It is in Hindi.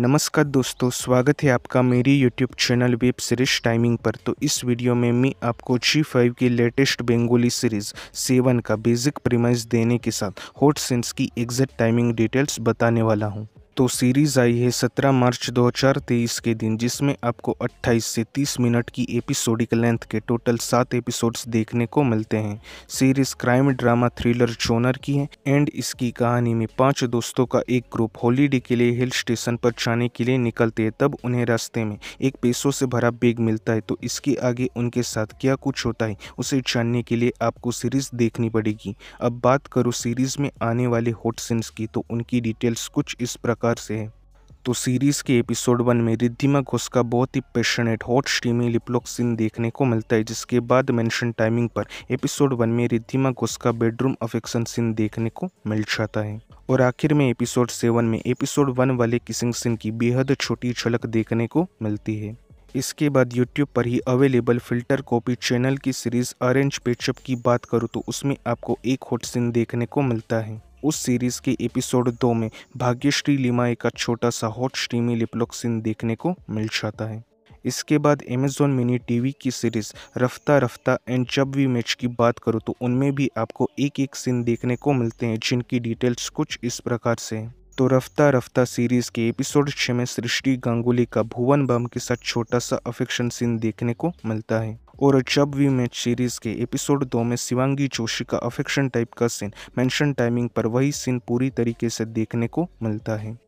नमस्कार दोस्तों स्वागत है आपका मेरी YouTube channel web series timing पर तो इस वीडियो में मैं आपको जी फाइव की लेटेस्ट बेंगोली सीरीज सेवन का बेसिक प्रीमाइज देने के साथ हॉट सेंस की एग्जैक्ट टाइमिंग डिटेल्स बताने वाला हूं तो सीरीज़ आई है 17 मार्च 2023 के दिन जिसमें आपको 28 से 30 मिनट की एपिसोडिक लेंथ के टोटल सात एपिसोड्स देखने को मिलते हैं series crime drama thriller genre की है एंड इसकी कहानी में पांच दोस्तों का एक ग्रुप हॉलीडे के लिए हिल स्टेशन पर जाने के लिए निकलते हैं तब उन्हें रास्ते में एक पैसों से भरा बैग मिलता है तो इसके आगे उनके साथ क्या कुछ होता है उसे जानने के लिए आपको सीरीज़ देखनी पड़ेगी अब बात करूँ सीरीज़ में आने वाले हॉट सीन्स की तो उनकी डिटेल्स कुछ इस प्रकार प्रकार से तो सीरीज़ के एपिसोड वन में रिद्धिमा घोष का बहुत ही passionate hot steamy lip lock scene देखने को मिलता है जिसके बाद मेंशन टाइमिंग पर एपिसोड वन में रिद्धिमा घोष का बेडरूम अफेक्शन सीन देखने को मिल जाता है और आखिर में एपिसोड सेवन में एपिसोड वन वाले किसिंग सीन की बेहद छोटी झलक देखने को मिलती है इसके बाद YouTube पर ही अवेलेबल फिल्टर कॉपी चैनल की सीरीज अरेंज पेचअप की बात करूँ तो उसमें आपको एक हॉट सीन देखने को मिलता है उस सीरीज़ के एपिसोड दो में भाग्यश्री लिमाए का छोटा सा हॉट स्ट्रीमी लिपलॉक सीन देखने को मिल जाता है इसके बाद अमेजोन मिनी टीवी की सीरीज़ रफ्ता रफ्ता एंड जब वी मैच की बात करूँ तो उनमें भी आपको एक एक सीन देखने को मिलते हैं जिनकी डिटेल्स कुछ इस प्रकार से हैं तो रफ्ता रफ्ता सीरीज़ के एपिसोड छः में सृष्टि गांगुली का भुवन बम के साथ छोटा सा अफेक्शन सीन देखने को मिलता है और जब वी मैच सीरीज़ के एपिसोड दो में शिवांगी जोशी का अफेक्शन टाइप का सीन मेंशन टाइमिंग पर वही सीन पूरी तरीके से देखने को मिलता है